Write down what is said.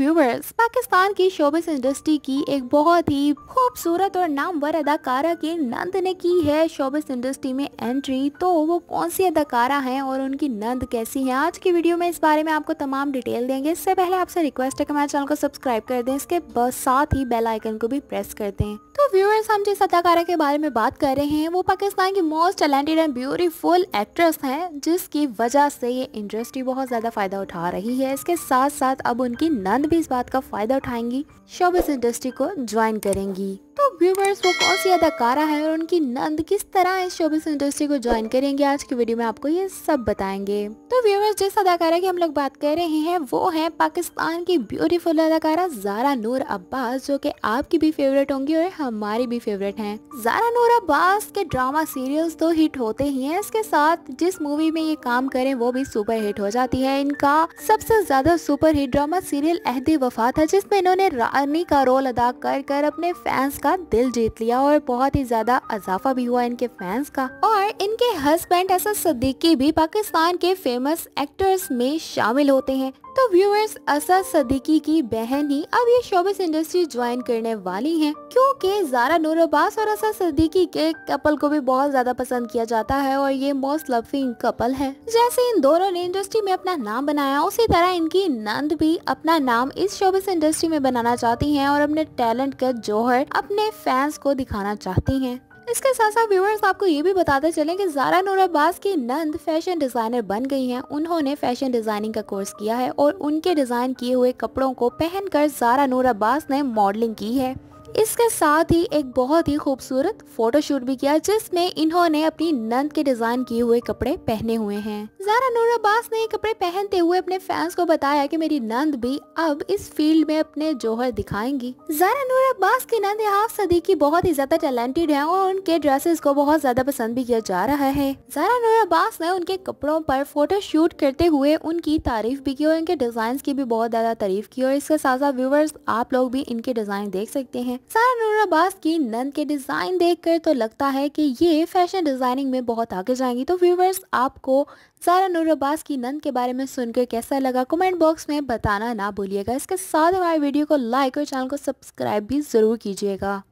viewers Pakistan की showbiz industry की एक बहुत ही खूबसूरत और नामवर अदाकारा के नंद ने की है शोबिस इंडस्ट्री में एंट्री तो वो कौन सी अदाकारा हैं और उनकी नंद कैसी हैं आज की वीडियो में इस बारे में आपको तमाम डिटेल देंगे इससे पहले आपसे रिक्वेस्ट है कि हमारे चैनल को सब्सक्राइब कर दें इसके साथ ही बेल आइकन को भी प्रेस कर दें तो व्यूअर्स हम जिस अदाकारा के बारे में बात कर रहे हैं वो पाकिस्तान की most talented and beautiful actress हैं जिसकी वजह से ये इंडस्ट्री बहुत ज़्यादा फ़ायदा उठा रही है इसके साथ साथ अब उनकी नंद भी इस बात का फ़ायदा उठाएंगी शोबिस इंडस्ट्री को ज्वाइन करेंगी तो व्यूवर्स वो कौन सी अदाकारा है और उनकी नंद किस तरह इस शोबिस इंडस्ट्री को ज्वाइन करेंगे आज की वीडियो में आपको ये सब बताएंगे तो व्यूवर्स जिस अदाकारा की हम लोग बात कर रहे हैं वो है पाकिस्तान की ब्यूटीफुल अदाकारा जारा नूर अब्बास जो की आपकी भी फेवरेट होंगी और हमारी भी फेवरेट है जारा नूर अब्बास के ड्रामा सीरियल्स तो हिट होते ही है इसके साथ जिस मूवी में ये काम करे वो भी सुपर हिट हो जाती है इनका सबसे ज्यादा super hit drama serial Ahde Wafa था जिसमे इन्होंने रानी का रोल अदा कर कर अपने फैंस का दिल जीत लिया और बहुत ही ज्यादा अजाफा भी हुआ इनके फैंस का और इनके हस्बैंड असद सदीकी भी पाकिस्तान के फेमस एक्टर्स में शामिल होते हैं तो व्यूअर्स असद सदीकी की बहन ही अब ये शोबिस इंडस्ट्री ज्वाइन करने वाली हैं क्योंकि जारा नूर अब्बास और असद सदीकी के कपल को भी बहुत ज्यादा पसंद किया जाता है और ये मोस्ट लविंग कपल है जैसे इन दोनों ने इंडस्ट्री में अपना नाम बनाया उसी तरह इनकी नंद भी अपना नाम इस शोबिस इंडस्ट्री में बनाना चाहती है और अपने टैलेंट का जोहर अपने फैंस को दिखाना चाहती हैं इसके साथ साथ व्यूअर्स आपको ये भी बताते चलें कि जारा नूर अब्बास की नंद फैशन डिज़ाइनर बन गई हैं उन्होंने फैशन डिज़ाइनिंग का कोर्स किया है और उनके डिज़ाइन किए हुए कपड़ों को पहनकर जारा नूर अब्बास ने मॉडलिंग की है इसके साथ ही एक बहुत ही खूबसूरत फोटोशूट भी किया जिसमें इन्होंने अपनी नंद के डिजाइन किए हुए कपड़े पहने हुए हैं जारा नूर अब्बास ने कपड़े पहनते हुए अपने फैंस को बताया कि मेरी नंद भी अब इस फील्ड में अपने जोहर दिखाएंगी जारा नूर अब्बास की नंद हाफ सदी की बहुत ही ज्यादा टैलेंटेड है और उनके ड्रेसेस को बहुत ज्यादा पसंद भी किया जा रहा है जारा नूर अब्बास ने उनके कपड़ों पर शूट करते हुए उनकी तारीफ भी की और इनके डिजाइन की भी बहुत ज्यादा तारीफ की और इसके साथ साथ व्यूवर्स आप लोग भी इनके डिजाइन देख सकते हैं सारा नूर अब्बास की नंद के डिज़ाइन देखकर तो लगता है कि ये फैशन डिज़ाइनिंग में बहुत आगे जाएंगी तो व्यूवर्स आपको सारा नूर अब्बास की नंद के बारे में सुनकर कैसा लगा कमेंट बॉक्स में बताना ना भूलिएगा इसके साथ हमारे वीडियो को लाइक और चैनल को सब्सक्राइब भी ज़रूर कीजिएगा